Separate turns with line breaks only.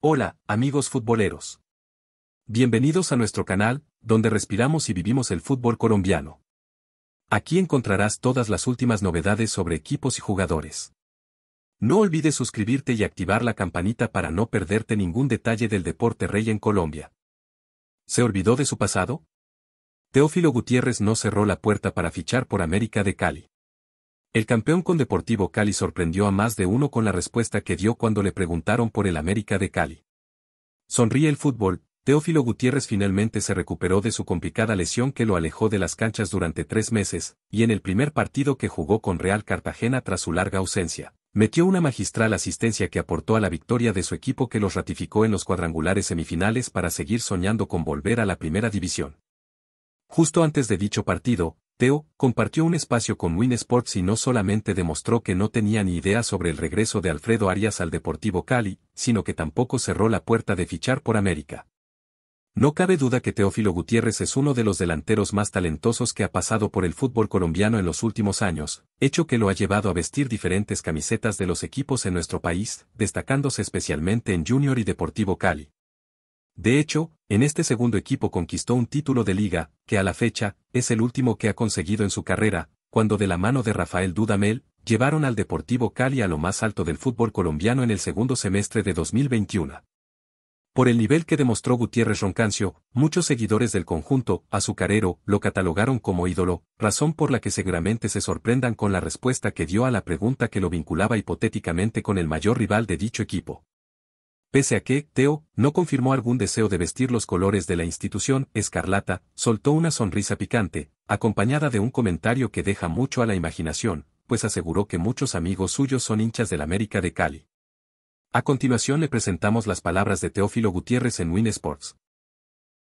Hola, amigos futboleros. Bienvenidos a nuestro canal, donde respiramos y vivimos el fútbol colombiano. Aquí encontrarás todas las últimas novedades sobre equipos y jugadores. No olvides suscribirte y activar la campanita para no perderte ningún detalle del deporte rey en Colombia. ¿Se olvidó de su pasado? Teófilo Gutiérrez no cerró la puerta para fichar por América de Cali. El campeón con Deportivo Cali sorprendió a más de uno con la respuesta que dio cuando le preguntaron por el América de Cali. Sonríe el fútbol, Teófilo Gutiérrez finalmente se recuperó de su complicada lesión que lo alejó de las canchas durante tres meses, y en el primer partido que jugó con Real Cartagena tras su larga ausencia, metió una magistral asistencia que aportó a la victoria de su equipo que los ratificó en los cuadrangulares semifinales para seguir soñando con volver a la primera división. Justo antes de dicho partido, Teo, compartió un espacio con Win Sports y no solamente demostró que no tenía ni idea sobre el regreso de Alfredo Arias al Deportivo Cali, sino que tampoco cerró la puerta de fichar por América. No cabe duda que Teófilo Gutiérrez es uno de los delanteros más talentosos que ha pasado por el fútbol colombiano en los últimos años, hecho que lo ha llevado a vestir diferentes camisetas de los equipos en nuestro país, destacándose especialmente en Junior y Deportivo Cali. De hecho, en este segundo equipo conquistó un título de liga, que a la fecha, es el último que ha conseguido en su carrera, cuando de la mano de Rafael Dudamel, llevaron al Deportivo Cali a lo más alto del fútbol colombiano en el segundo semestre de 2021. Por el nivel que demostró Gutiérrez Roncancio, muchos seguidores del conjunto azucarero lo catalogaron como ídolo, razón por la que seguramente se sorprendan con la respuesta que dio a la pregunta que lo vinculaba hipotéticamente con el mayor rival de dicho equipo. Pese a que, Teo, no confirmó algún deseo de vestir los colores de la institución escarlata, soltó una sonrisa picante, acompañada de un comentario que deja mucho a la imaginación, pues aseguró que muchos amigos suyos son hinchas del América de Cali. A continuación le presentamos las palabras de Teófilo Gutiérrez en Win Sports,